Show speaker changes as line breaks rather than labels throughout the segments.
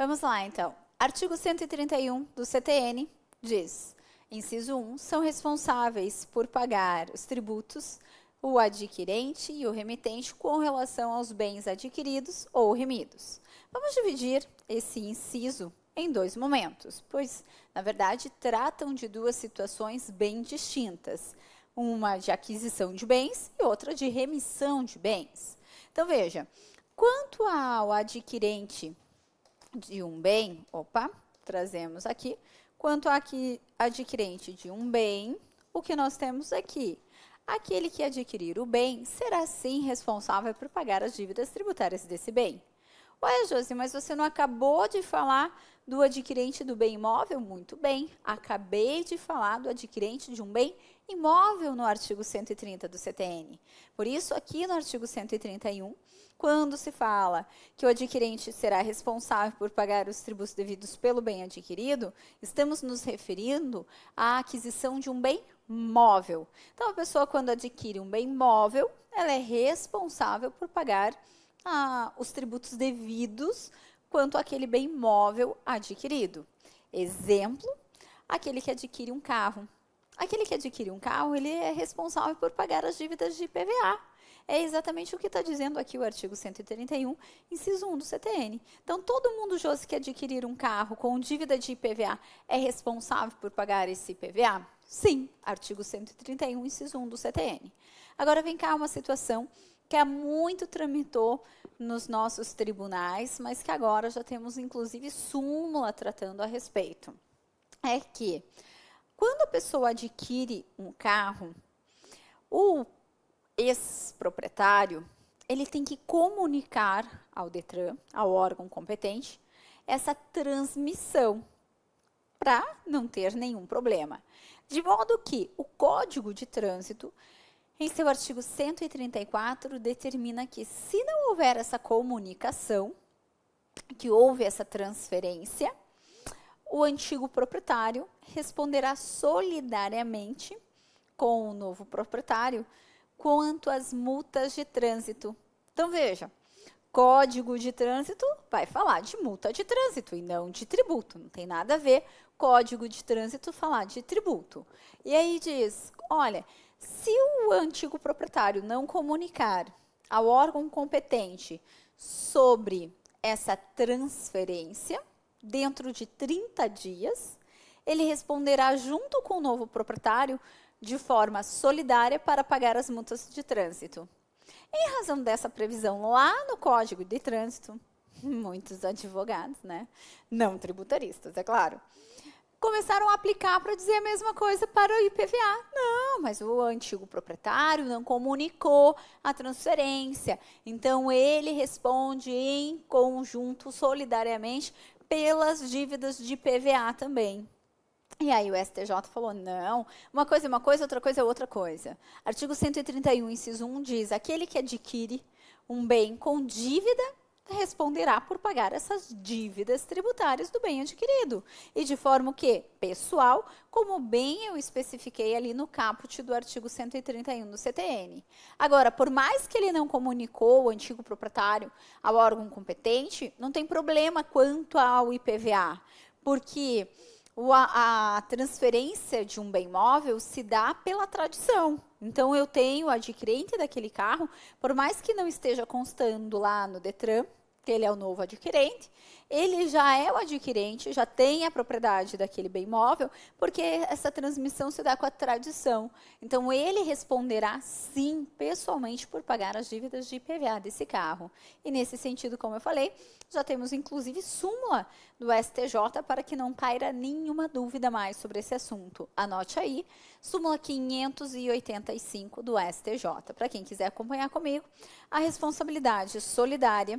Vamos lá, então. Artigo 131 do CTN diz: inciso 1, são responsáveis por pagar os tributos o adquirente e o remitente com relação aos bens adquiridos ou remidos. Vamos dividir esse inciso em dois momentos, pois, na verdade, tratam de duas situações bem distintas: uma de aquisição de bens e outra de remissão de bens. Então, veja, quanto ao adquirente de um bem, opa, trazemos aqui, quanto aqui adquirente de um bem, o que nós temos aqui? Aquele que adquirir o bem será sim responsável por pagar as dívidas tributárias desse bem. Ué, Josi, mas você não acabou de falar do adquirente do bem imóvel? Muito bem, acabei de falar do adquirente de um bem imóvel no artigo 130 do CTN. Por isso, aqui no artigo 131, quando se fala que o adquirente será responsável por pagar os tributos devidos pelo bem adquirido, estamos nos referindo à aquisição de um bem móvel. Então, a pessoa, quando adquire um bem móvel, ela é responsável por pagar ah, os tributos devidos quanto àquele bem móvel adquirido. Exemplo, aquele que adquire um carro Aquele que adquire um carro, ele é responsável por pagar as dívidas de IPVA. É exatamente o que está dizendo aqui o artigo 131, inciso 1 do CTN. Então, todo mundo, Josi, que adquirir um carro com dívida de IPVA é responsável por pagar esse IPVA? Sim, artigo 131, inciso 1 do CTN. Agora, vem cá uma situação que há muito tramitou nos nossos tribunais, mas que agora já temos, inclusive, súmula tratando a respeito. É que quando a pessoa adquire um carro, o ex-proprietário, ele tem que comunicar ao Detran, ao órgão competente, essa transmissão para não ter nenhum problema. De modo que o Código de Trânsito, em seu artigo 134, determina que se não houver essa comunicação, que houve essa transferência, o antigo proprietário responderá solidariamente com o novo proprietário quanto às multas de trânsito. Então veja, código de trânsito vai falar de multa de trânsito e não de tributo, não tem nada a ver código de trânsito falar de tributo. E aí diz, olha, se o antigo proprietário não comunicar ao órgão competente sobre essa transferência, dentro de 30 dias, ele responderá junto com o novo proprietário de forma solidária para pagar as multas de trânsito. Em razão dessa previsão lá no Código de Trânsito, muitos advogados, né, não tributaristas, é claro, começaram a aplicar para dizer a mesma coisa para o IPVA. Não, mas o antigo proprietário não comunicou a transferência. Então ele responde em conjunto solidariamente pelas dívidas de PVA também. E aí o STJ falou: não, uma coisa é uma coisa, outra coisa é outra coisa. Artigo 131, inciso 1 diz: aquele que adquire um bem com dívida responderá por pagar essas dívidas tributárias do bem adquirido. E de forma que, pessoal, como bem eu especifiquei ali no caput do artigo 131 do CTN. Agora, por mais que ele não comunicou o antigo proprietário ao órgão competente, não tem problema quanto ao IPVA, porque a transferência de um bem móvel se dá pela tradição. Então, eu tenho adquirente daquele carro, por mais que não esteja constando lá no Detran, porque ele é o novo adquirente, ele já é o adquirente, já tem a propriedade daquele bem móvel, porque essa transmissão se dá com a tradição. Então, ele responderá, sim, pessoalmente, por pagar as dívidas de IPVA desse carro. E, nesse sentido, como eu falei, já temos, inclusive, súmula do STJ para que não caira nenhuma dúvida mais sobre esse assunto. Anote aí, súmula 585 do STJ. Para quem quiser acompanhar comigo, a responsabilidade solidária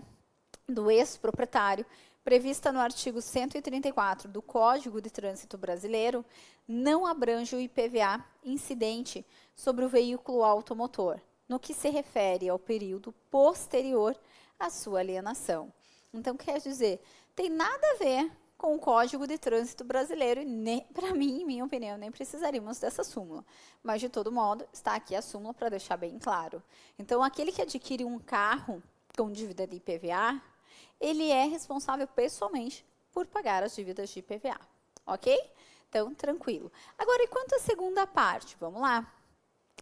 do ex-proprietário, prevista no artigo 134 do Código de Trânsito Brasileiro, não abrange o IPVA incidente sobre o veículo automotor, no que se refere ao período posterior à sua alienação. Então, quer dizer, tem nada a ver com o Código de Trânsito Brasileiro, e nem, para mim, em minha opinião, nem precisaríamos dessa súmula. Mas, de todo modo, está aqui a súmula para deixar bem claro. Então, aquele que adquire um carro com dívida de IPVA, ele é responsável pessoalmente por pagar as dívidas de IPVA, ok? Então, tranquilo. Agora, e quanto à segunda parte? Vamos lá.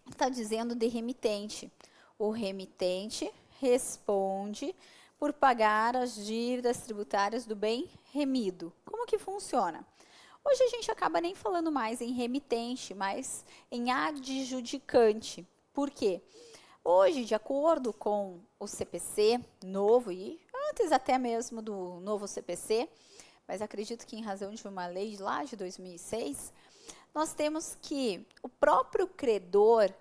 Está dizendo de remitente. O remitente responde por pagar as dívidas tributárias do bem remido. Como que funciona? Hoje a gente acaba nem falando mais em remitente, mas em adjudicante. Por quê? Hoje, de acordo com o CPC novo e antes até mesmo do novo CPC, mas acredito que em razão de uma lei lá de 2006, nós temos que o próprio credor,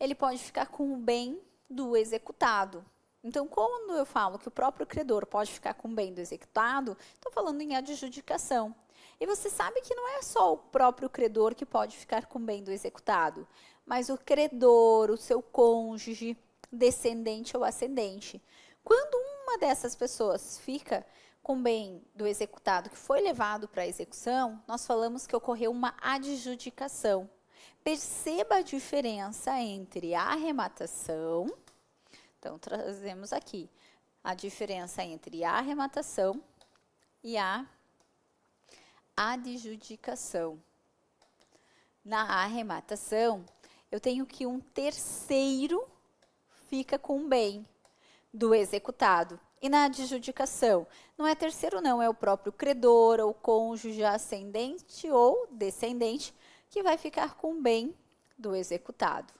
ele pode ficar com o bem do executado. Então, quando eu falo que o próprio credor pode ficar com o bem do executado, estou falando em adjudicação. E você sabe que não é só o próprio credor que pode ficar com o bem do executado, mas o credor, o seu cônjuge, descendente ou ascendente. Quando uma dessas pessoas fica com bem do executado que foi levado para a execução, nós falamos que ocorreu uma adjudicação. Perceba a diferença entre a arrematação, então trazemos aqui a diferença entre a arrematação e a adjudicação. Na arrematação, eu tenho que um terceiro fica com o bem do executado. E na adjudicação, não é terceiro não, é o próprio credor ou cônjuge ascendente ou descendente que vai ficar com o bem do executado.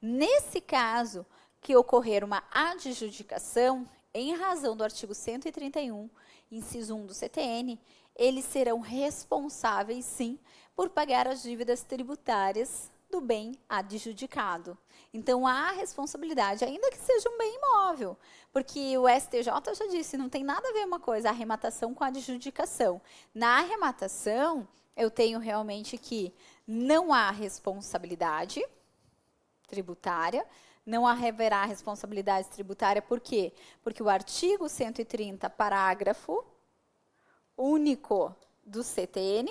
Nesse caso que ocorrer uma adjudicação, em razão do artigo 131, inciso 1 do CTN, eles serão responsáveis sim por pagar as dívidas tributárias do bem adjudicado. Então há responsabilidade, ainda que seja um bem imóvel, porque o STJ já disse, não tem nada a ver uma coisa, a arrematação com a adjudicação. Na arrematação, eu tenho realmente que não há responsabilidade tributária, não haverá responsabilidade tributária, por quê? Porque o artigo 130, parágrafo único do CTN,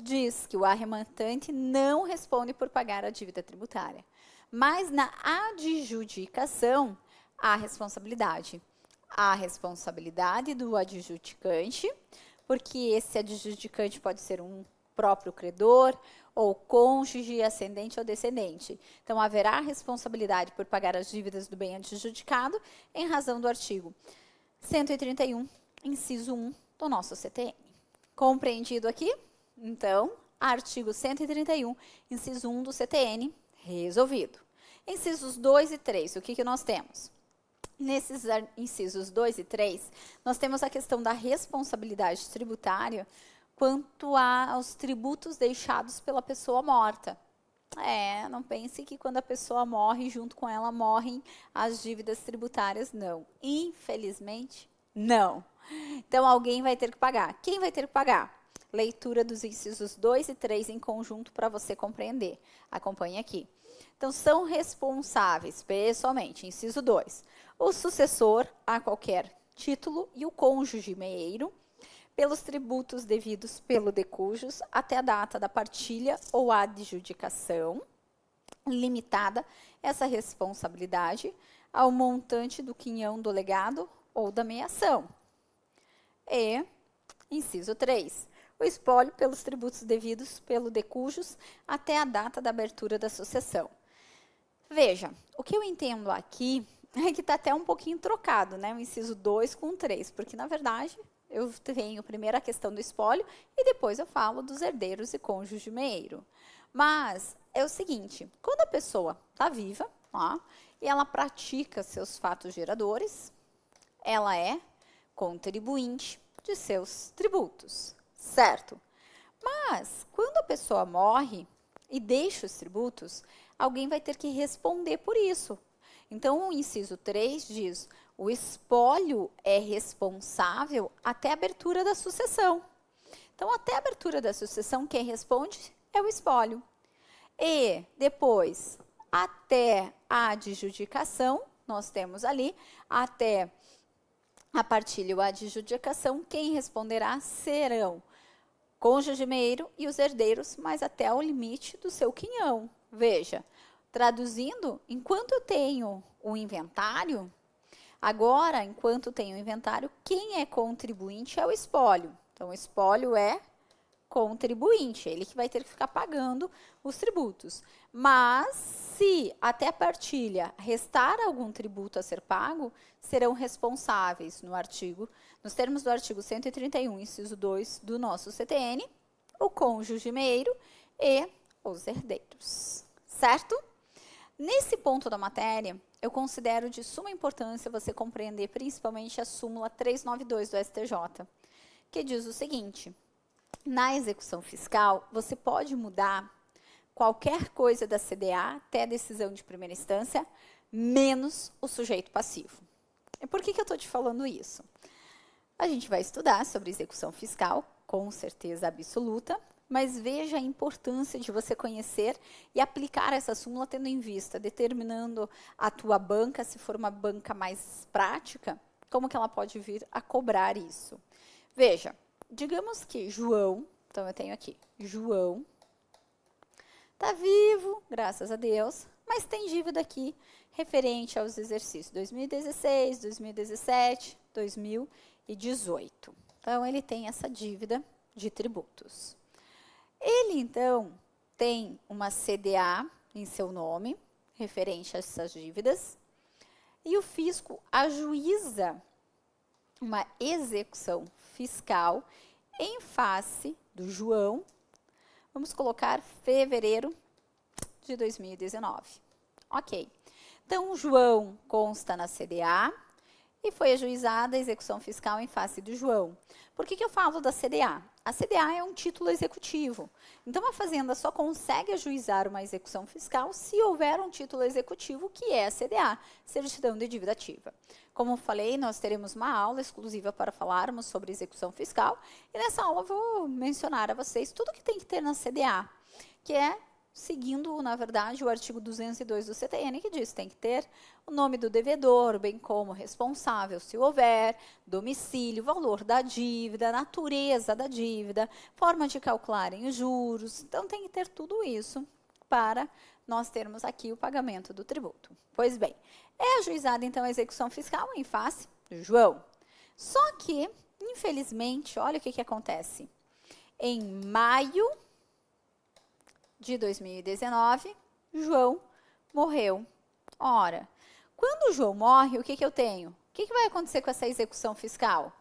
diz que o arrematante não responde por pagar a dívida tributária, mas na adjudicação há responsabilidade. Há responsabilidade do adjudicante, porque esse adjudicante pode ser um próprio credor ou cônjuge, ascendente ou descendente. Então, haverá responsabilidade por pagar as dívidas do bem adjudicado em razão do artigo 131, inciso 1 do nosso CTN. Compreendido aqui? Então, artigo 131, inciso 1 do CTN, resolvido. Incisos 2 e 3, o que, que nós temos? Nesses incisos 2 e 3, nós temos a questão da responsabilidade tributária quanto aos tributos deixados pela pessoa morta. É, não pense que quando a pessoa morre, junto com ela morrem as dívidas tributárias, não. Infelizmente, não. Então alguém vai ter que pagar. Quem vai ter que pagar? leitura dos incisos 2 e 3 em conjunto para você compreender. Acompanhe aqui. Então, são responsáveis, pessoalmente, inciso 2, o sucessor a qualquer título e o cônjuge meieiro pelos tributos devidos pelo decujus até a data da partilha ou adjudicação, limitada essa responsabilidade ao montante do quinhão do legado ou da meiação. E, inciso 3, o espólio pelos tributos devidos pelo decujus até a data da abertura da sucessão. Veja, o que eu entendo aqui é que está até um pouquinho trocado, né? O inciso 2 com 3, porque na verdade eu tenho primeiro a questão do espólio e depois eu falo dos herdeiros e cônjuges de meiro. Mas é o seguinte, quando a pessoa está viva ó, e ela pratica seus fatos geradores, ela é contribuinte de seus tributos certo? Mas, quando a pessoa morre e deixa os tributos, alguém vai ter que responder por isso. Então, o inciso 3 diz: o espólio é responsável até a abertura da sucessão. Então, até a abertura da sucessão, quem responde é o espólio. E depois, até a adjudicação, nós temos ali, até a partilha ou a adjudicação, quem responderá serão cônjuge meiro e os herdeiros, mas até o limite do seu quinhão. Veja, traduzindo, enquanto eu tenho o inventário, agora, enquanto tenho o inventário, quem é contribuinte é o espólio. Então, o espólio é contribuinte, ele que vai ter que ficar pagando os tributos. Mas se até a partilha restar algum tributo a ser pago, serão responsáveis no artigo, nos termos do artigo 131, inciso 2 do nosso CTN, o cônjuge meiro e os herdeiros. Certo? Nesse ponto da matéria, eu considero de suma importância você compreender principalmente a súmula 392 do STJ, que diz o seguinte: na execução fiscal, você pode mudar qualquer coisa da CDA até a decisão de primeira instância, menos o sujeito passivo. E por que, que eu estou te falando isso? A gente vai estudar sobre execução fiscal, com certeza absoluta, mas veja a importância de você conhecer e aplicar essa súmula tendo em vista, determinando a tua banca, se for uma banca mais prática, como que ela pode vir a cobrar isso. Veja, digamos que João, então eu tenho aqui, João está vivo, graças a Deus, mas tem dívida aqui referente aos exercícios 2016, 2017, 2018. Então ele tem essa dívida de tributos. Ele então tem uma CDA em seu nome, referente a essas dívidas, e o fisco ajuiza uma execução fiscal em face do João. Vamos colocar fevereiro de 2019. Ok. Então, o João consta na CDA e foi ajuizada a execução fiscal em face do João. Por que, que eu falo da CDA? A CDA é um título executivo. Então, a Fazenda só consegue ajuizar uma execução fiscal se houver um título executivo, que é a CDA, Certidão de Dívida Ativa. Como falei, nós teremos uma aula exclusiva para falarmos sobre execução fiscal. E nessa aula, vou mencionar a vocês tudo que tem que ter na CDA, que é seguindo, na verdade, o artigo 202 do CTN, que diz que tem que ter o nome do devedor, bem como responsável, se houver, domicílio, valor da dívida, natureza da dívida, forma de calcularem os juros. Então, tem que ter tudo isso para nós termos aqui o pagamento do tributo. Pois bem, é ajuizada então a execução fiscal em face João. Só que, infelizmente, olha o que, que acontece. Em maio de 2019, João morreu. Ora, quando o João morre, o que, que eu tenho? O que, que vai acontecer com essa execução fiscal?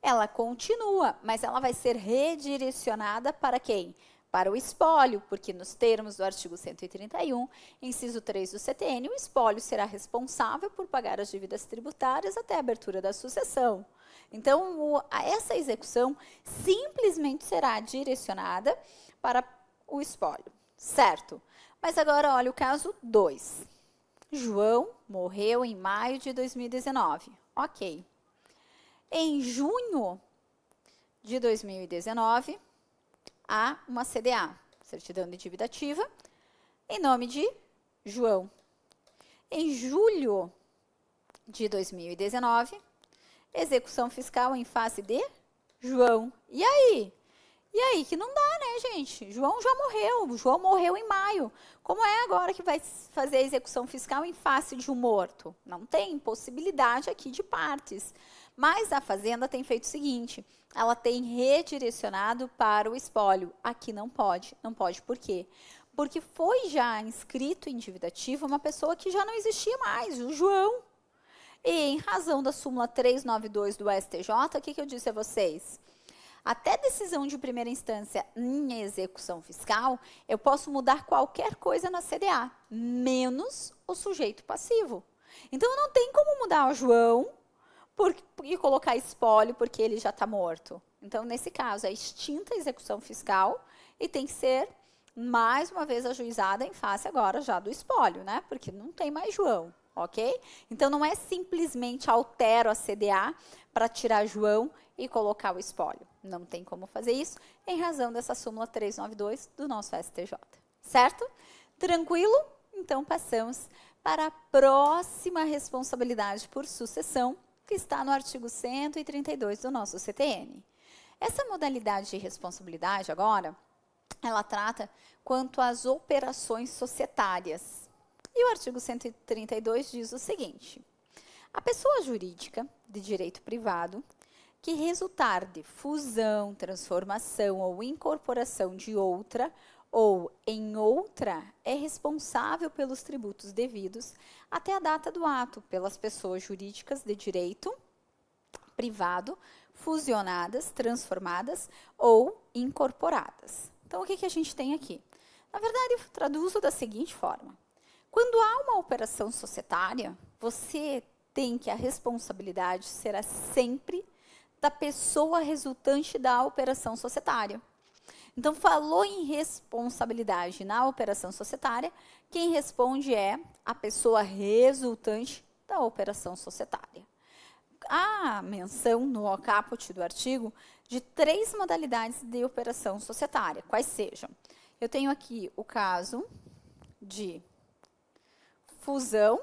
Ela continua, mas ela vai ser redirecionada para quem? para o espólio, porque nos termos do artigo 131, inciso 3 do CTN, o espólio será responsável por pagar as dívidas tributárias até a abertura da sucessão. Então, o, essa execução simplesmente será direcionada para o espólio, certo? Mas agora olha o caso 2. João morreu em maio de 2019. Ok. Em junho de 2019, há uma CDA, certidão de dívida ativa, em nome de João. Em julho de 2019, execução fiscal em face de João. E aí? E aí que não dá, né, gente? João já morreu, João morreu em maio. Como é agora que vai fazer a execução fiscal em face de um morto? Não tem possibilidade aqui de partes. Mas a Fazenda tem feito o seguinte: ela tem redirecionado para o espólio. Aqui não pode. Não pode por quê? Porque foi já inscrito em dívida ativa uma pessoa que já não existia mais, o João. E em razão da súmula 392 do STJ, o que, que eu disse a vocês? Até decisão de primeira instância em execução fiscal, eu posso mudar qualquer coisa na CDA, menos o sujeito passivo. Então não tem como mudar o João por, e colocar espólio porque ele já está morto. Então, nesse caso, é extinta a execução fiscal e tem que ser mais uma vez ajuizada em face agora já do espólio, né? Porque não tem mais João, ok? Então não é simplesmente altero a CDA para tirar João e colocar o espólio. Não tem como fazer isso em razão dessa súmula 392 do nosso STJ. Certo? Tranquilo? Então passamos para a próxima responsabilidade por sucessão, que está no artigo 132 do nosso CTN. Essa modalidade de responsabilidade agora, ela trata quanto às operações societárias. E o artigo 132 diz o seguinte: a pessoa jurídica de direito privado que resultar de fusão, transformação ou incorporação de outra ou em outra é responsável pelos tributos devidos até a data do ato pelas pessoas jurídicas de direito privado fusionadas, transformadas ou incorporadas. Então, o que, que a gente tem aqui? Na verdade, eu traduzo da seguinte forma: quando há uma operação societária, você tem que a responsabilidade será sempre da pessoa resultante da operação societária. Então, falou em responsabilidade na operação societária, quem responde é a pessoa resultante da operação societária. Há menção no caput do artigo de três modalidades de operação societária, quais sejam. Eu tenho aqui o caso de fusão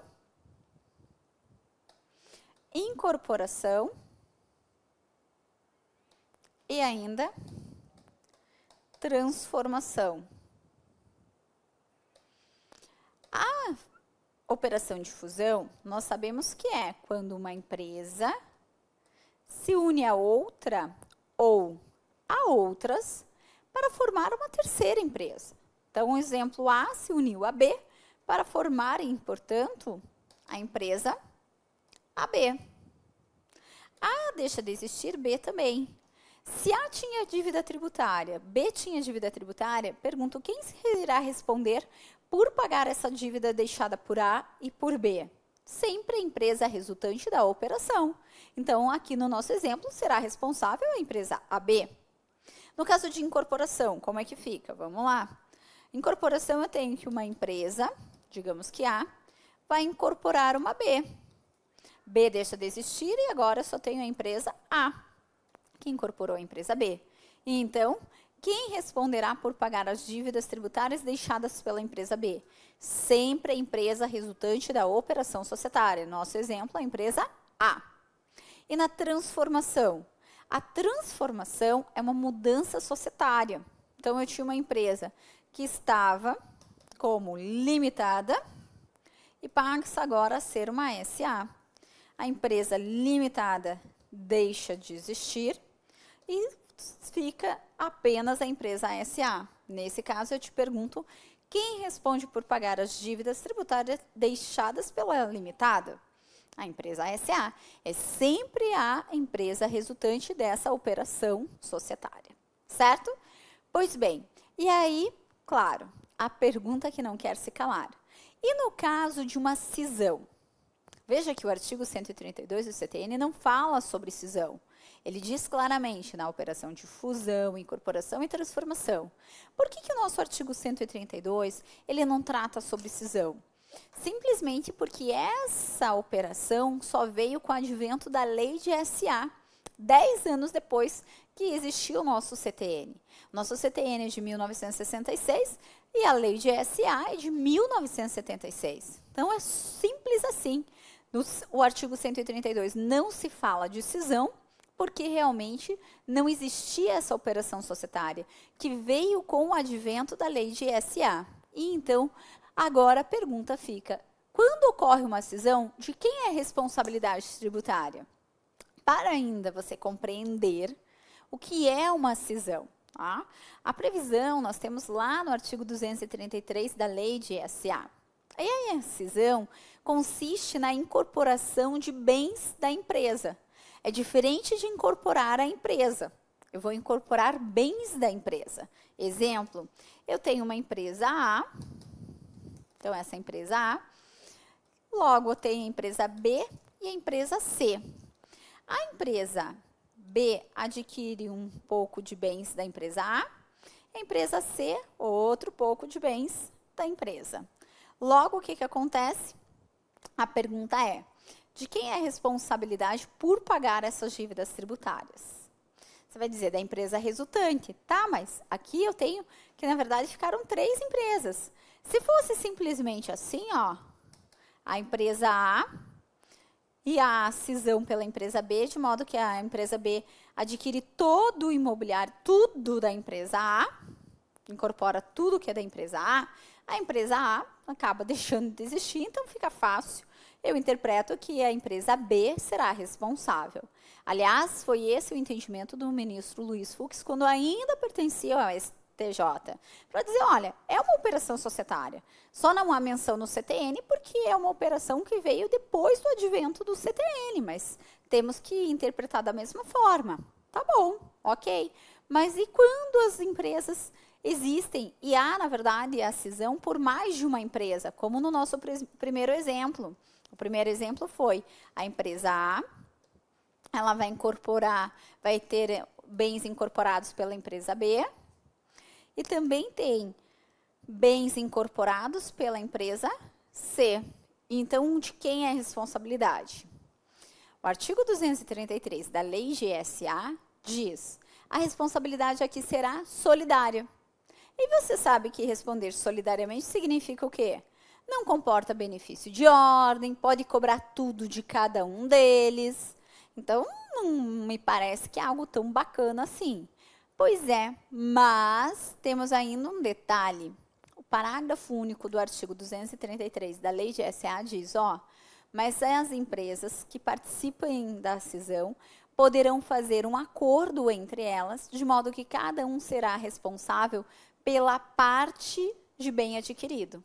incorporação e ainda transformação. A operação de fusão, nós sabemos que é quando uma empresa se une a outra ou a outras para formar uma terceira empresa. Então, o exemplo A se uniu a B para formarem, portanto, a empresa a B. A deixa de existir, B também. Se A tinha dívida tributária, B tinha dívida tributária, pergunto quem irá responder por pagar essa dívida deixada por A e por B? Sempre a empresa resultante da operação. Então, aqui no nosso exemplo, será responsável a empresa AB. No caso de incorporação, como é que fica? Vamos lá. Incorporação, eu tenho que uma empresa, digamos que A, vai incorporar uma B. B deixa de existir e agora só tenho a empresa A, que incorporou a empresa B. então, quem responderá por pagar as dívidas tributárias deixadas pela empresa B? Sempre a empresa resultante da operação societária. Nosso exemplo, a empresa A. E na transformação? A transformação é uma mudança societária. Então, eu tinha uma empresa que estava como limitada e passa agora a ser uma SA a empresa limitada deixa de existir e fica apenas a empresa SA. Nesse caso, eu te pergunto quem responde por pagar as dívidas tributárias deixadas pela limitada? A empresa SA. É sempre a empresa resultante dessa operação societária, certo? Pois bem, e aí, claro, a pergunta que não quer se calar. E no caso de uma cisão? Veja que o artigo 132 do CTN não fala sobre cisão. Ele diz claramente na operação de fusão, incorporação e transformação. Por que, que o nosso artigo 132 ele não trata sobre cisão? Simplesmente porque essa operação só veio com o advento da lei de SA, 10 anos depois que existiu o nosso CTN. Nosso CTN é de 1966 e a lei de SA é de 1976. Então é simples assim no o artigo 132 não se fala de cisão, porque realmente não existia essa operação societária, que veio com o advento da lei de SA. E então, agora a pergunta fica: quando ocorre uma cisão, de quem é a responsabilidade tributária? Para ainda você compreender o que é uma cisão. Tá? A previsão nós temos lá no artigo 233 da lei de SA. E a rescisão consiste na incorporação de bens da empresa. É diferente de incorporar a empresa. Eu vou incorporar bens da empresa. Exemplo, eu tenho uma empresa A, então essa empresa A, logo eu tenho a empresa B e a empresa C. A empresa B adquire um pouco de bens da empresa A, a empresa C outro pouco de bens da empresa. Logo, o que, que acontece? A pergunta é: de quem é a responsabilidade por pagar essas dívidas tributárias? Você vai dizer da empresa resultante, tá? Mas aqui eu tenho que, na verdade, ficaram três empresas. Se fosse simplesmente assim, ó, a empresa A e a cisão pela empresa B, de modo que a empresa B adquire todo o imobiliário, tudo da empresa A, incorpora tudo que é da empresa A, a empresa A acaba deixando de existir, então fica fácil. Eu interpreto que a empresa B será responsável. Aliás, foi esse o entendimento do ministro Luiz Fux quando ainda pertencia ao STJ, para dizer, olha, é uma operação societária. Só não há menção no CTN porque é uma operação que veio depois do advento do CTN, mas temos que interpretar da mesma forma. Tá bom, ok. Mas e quando as empresas Existem, e há, na verdade, a cisão por mais de uma empresa, como no nosso pr primeiro exemplo. O primeiro exemplo foi a empresa A, ela vai incorporar, vai ter bens incorporados pela empresa B, e também tem bens incorporados pela empresa C. Então, de quem é a responsabilidade? O artigo 233 da Lei GSA diz: a responsabilidade aqui será solidária. E você sabe que responder solidariamente significa o quê? Não comporta benefício de ordem, pode cobrar tudo de cada um deles. Então, não me parece que é algo tão bacana assim. Pois é, mas temos ainda um detalhe. O parágrafo único do artigo 233 da Lei de SA diz, ó, mas as empresas que participem da cisão poderão fazer um acordo entre elas, de modo que cada um será responsável pela parte de bem adquirido.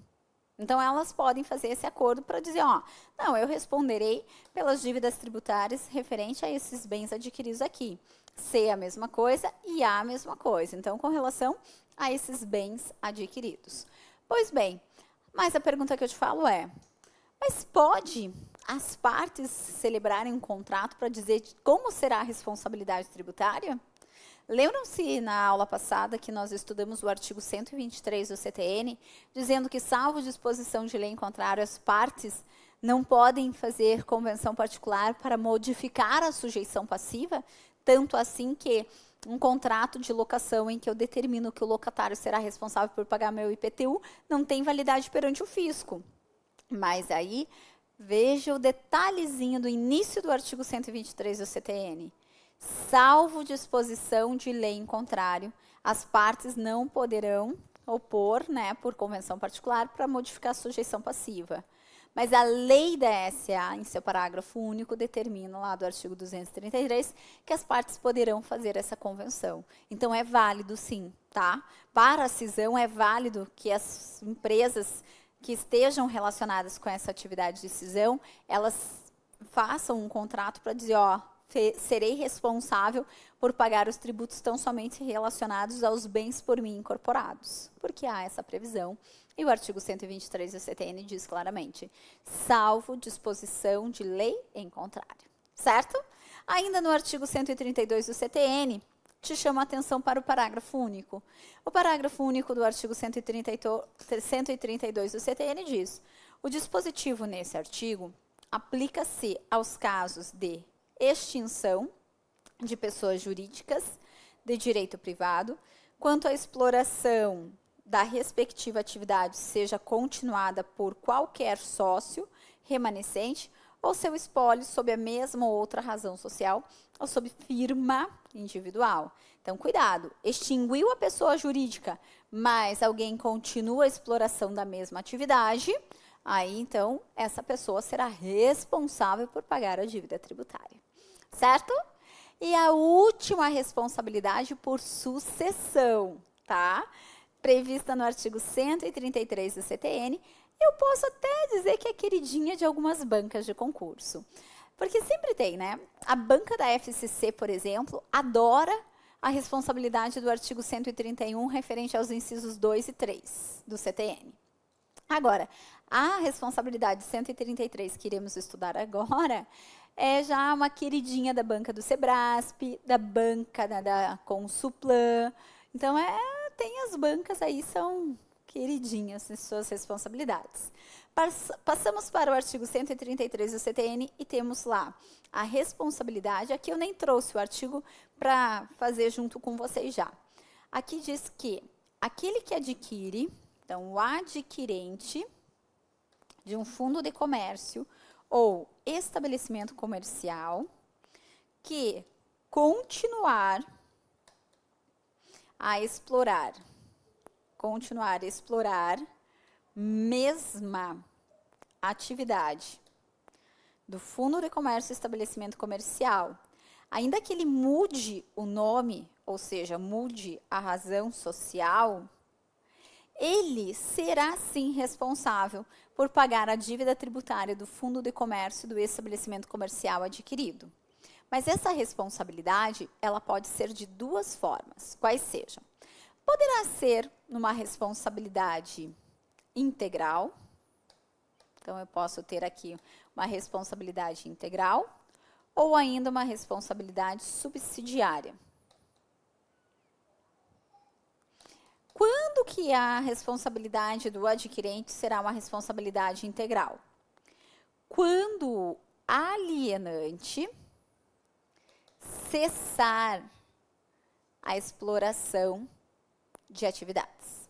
Então elas podem fazer esse acordo para dizer, ó, não, eu responderei pelas dívidas tributárias referente a esses bens adquiridos aqui. C a mesma coisa e A a mesma coisa. Então, com relação a esses bens adquiridos. Pois bem, mas a pergunta que eu te falo é: mas pode as partes celebrarem um contrato para dizer como será a responsabilidade tributária? Lembram-se na aula passada que nós estudamos o artigo 123 do CTN, dizendo que, salvo disposição de lei em contrário, as partes não podem fazer convenção particular para modificar a sujeição passiva, tanto assim que um contrato de locação em que eu determino que o locatário será responsável por pagar meu IPTU não tem validade perante o fisco. Mas aí, veja o detalhezinho do início do artigo 123 do CTN salvo disposição de lei em contrário, as partes não poderão opor, né, por convenção particular, para modificar a sujeição passiva. Mas a lei da SA, em seu parágrafo único, determina lá do artigo 233 que as partes poderão fazer essa convenção. Então é válido sim, tá? Para a cisão é válido que as empresas que estejam relacionadas com essa atividade de cisão, elas façam um contrato para dizer, ó, serei responsável por pagar os tributos tão somente relacionados aos bens por mim incorporados, porque há essa previsão. E o artigo 123 do CTN diz claramente: salvo disposição de lei em contrário. Certo? Ainda no artigo 132 do CTN, te chama a atenção para o parágrafo único. O parágrafo único do artigo 132 do CTN diz: o dispositivo nesse artigo aplica-se aos casos de extinção de pessoas jurídicas de direito privado, quanto à exploração da respectiva atividade seja continuada por qualquer sócio remanescente ou seu espólio sob a mesma ou outra razão social ou sob firma individual. Então, cuidado, extinguiu a pessoa jurídica, mas alguém continua a exploração da mesma atividade, aí então essa pessoa será responsável por pagar a dívida tributária. Certo? E a última responsabilidade por sucessão, tá? Prevista no artigo 133 do CTN, eu posso até dizer que é queridinha de algumas bancas de concurso. Porque sempre tem, né? A banca da FCC, por exemplo, adora a responsabilidade do artigo 131 referente aos incisos 2 e 3 do CTN. Agora, a responsabilidade 133 que iremos estudar agora é já uma queridinha da banca do Sebrasp, da banca né, da Consulplan, Então, é, tem as bancas aí, são queridinhas em suas responsabilidades. Passamos para o artigo 133 do CTN e temos lá a responsabilidade. Aqui eu nem trouxe o artigo para fazer junto com vocês já. Aqui diz que aquele que adquire, então o adquirente, de um fundo de comércio ou estabelecimento comercial que continuar a explorar, continuar a explorar mesma atividade do fundo de comércio e estabelecimento comercial, ainda que ele mude o nome, ou seja, mude a razão social, ele será sim responsável por pagar a dívida tributária do Fundo de Comércio do estabelecimento comercial adquirido. Mas essa responsabilidade, ela pode ser de duas formas, quais sejam. Poderá ser numa responsabilidade integral. Então eu posso ter aqui uma responsabilidade integral ou ainda uma responsabilidade subsidiária. Quando que a responsabilidade do adquirente será uma responsabilidade integral? Quando alienante cessar a exploração de atividades.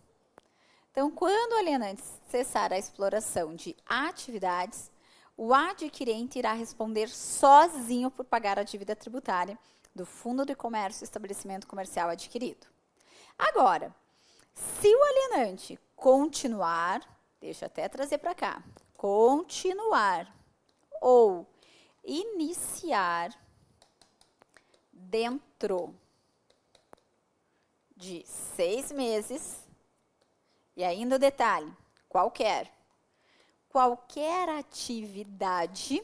Então, quando o alienante cessar a exploração de atividades, o adquirente irá responder sozinho por pagar a dívida tributária do Fundo de Comércio Estabelecimento Comercial adquirido. Agora, se o alienante continuar, deixa eu até trazer para cá, continuar ou iniciar dentro de seis meses, e ainda o detalhe, qualquer, qualquer atividade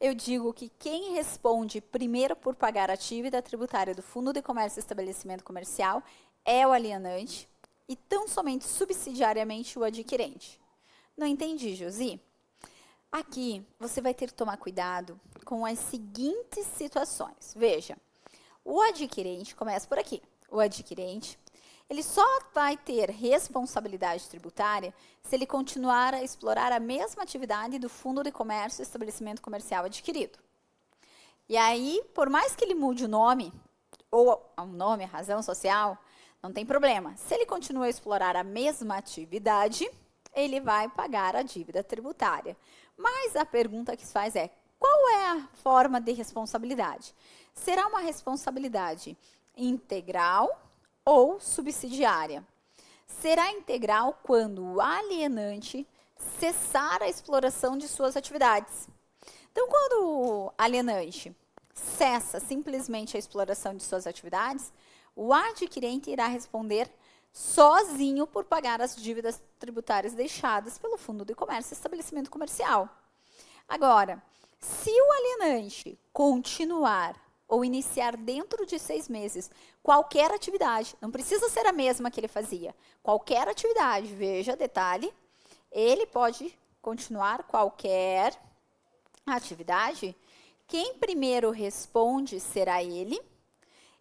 eu digo que quem responde primeiro por pagar a dívida tributária do Fundo de Comércio e Estabelecimento Comercial é o alienante e tão somente subsidiariamente o adquirente. Não entendi, Josi? Aqui você vai ter que tomar cuidado com as seguintes situações. Veja, o adquirente começa por aqui. O adquirente ele só vai ter responsabilidade tributária se ele continuar a explorar a mesma atividade do fundo de comércio e estabelecimento comercial adquirido. E aí, por mais que ele mude o nome, ou o nome, a razão social, não tem problema. Se ele continua a explorar a mesma atividade, ele vai pagar a dívida tributária. Mas a pergunta que se faz é: qual é a forma de responsabilidade? Será uma responsabilidade integral ou subsidiária. Será integral quando o alienante cessar a exploração de suas atividades. Então, quando o alienante cessa simplesmente a exploração de suas atividades, o adquirente irá responder sozinho por pagar as dívidas tributárias deixadas pelo Fundo de Comércio e Estabelecimento Comercial. Agora, se o alienante continuar ou iniciar dentro de seis meses qualquer atividade, não precisa ser a mesma que ele fazia, qualquer atividade, veja detalhe, ele pode continuar qualquer atividade. Quem primeiro responde será ele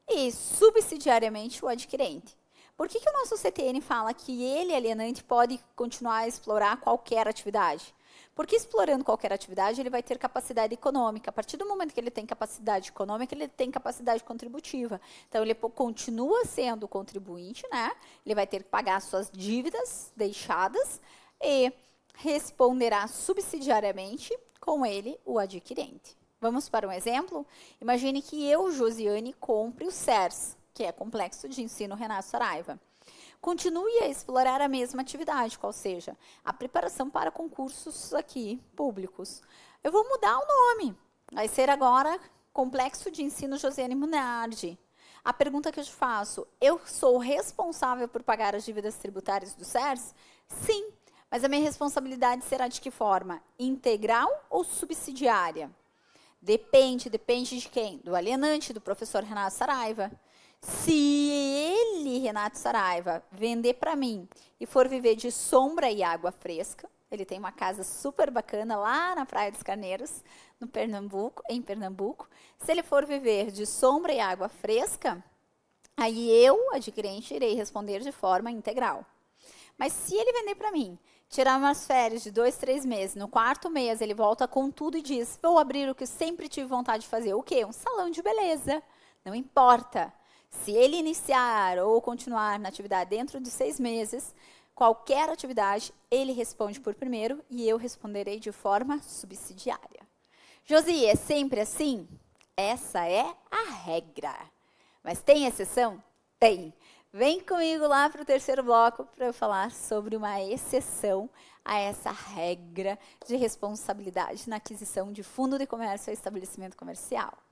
e subsidiariamente o adquirente. Por que, que o nosso CTN fala que ele, alienante, pode continuar a explorar qualquer atividade? Porque explorando qualquer atividade, ele vai ter capacidade econômica. A partir do momento que ele tem capacidade econômica, ele tem capacidade contributiva. Então, ele continua sendo contribuinte, né? Ele vai ter que pagar suas dívidas deixadas e responderá subsidiariamente com ele o adquirente. Vamos para um exemplo? Imagine que eu, Josiane, compre o CERS, que é Complexo de Ensino Renato Saraiva continue a explorar a mesma atividade, qual seja a preparação para concursos aqui públicos. Eu vou mudar o nome. Vai ser agora Complexo de Ensino Josiane Munardi. A pergunta que eu te faço, eu sou responsável por pagar as dívidas tributárias do SERS? Sim, mas a minha responsabilidade será de que forma? Integral ou subsidiária? Depende, depende de quem? Do alienante, do professor Renato Saraiva. Se ele, Renato Saraiva, vender para mim e for viver de sombra e água fresca, ele tem uma casa super bacana lá na Praia dos Carneiros, no Pernambuco, em Pernambuco. Se ele for viver de sombra e água fresca, aí eu, adquirente, irei responder de forma integral. Mas se ele vender para mim, tirar umas férias de dois, três meses, no quarto mês ele volta com tudo e diz: vou abrir o que eu sempre tive vontade de fazer. O quê? Um salão de beleza. Não importa. Se ele iniciar ou continuar na atividade dentro de seis meses, qualquer atividade, ele responde por primeiro e eu responderei de forma subsidiária. Josi, é sempre assim? Essa é a regra. Mas tem exceção? Tem. Vem comigo lá para o terceiro bloco para eu falar sobre uma exceção a essa regra de responsabilidade na aquisição de fundo de comércio a estabelecimento comercial.